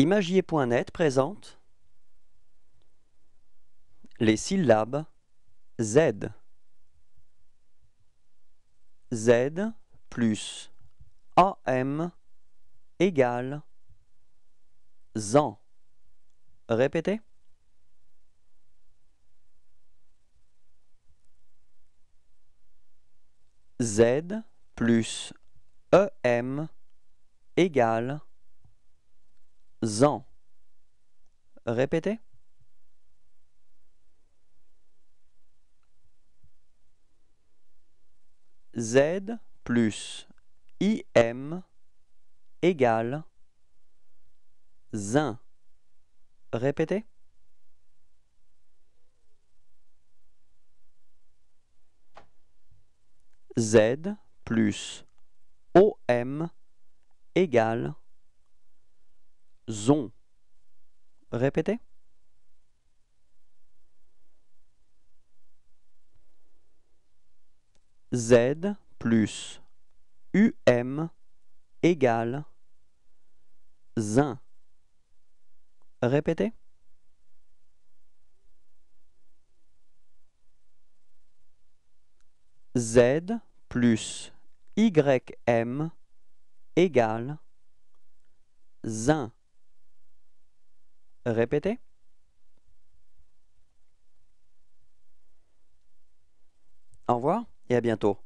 Imagier.net présente les syllabes Z. Z plus AM égale ZAN. Répétez. Z plus EM égale Zan. Répétez. Z plus IM égale zin. Répétez. Z plus OM égale ont. Répétez. Z plus UM égale zin. Répétez. Z plus YM égale zin. Répétez. Au revoir et à bientôt.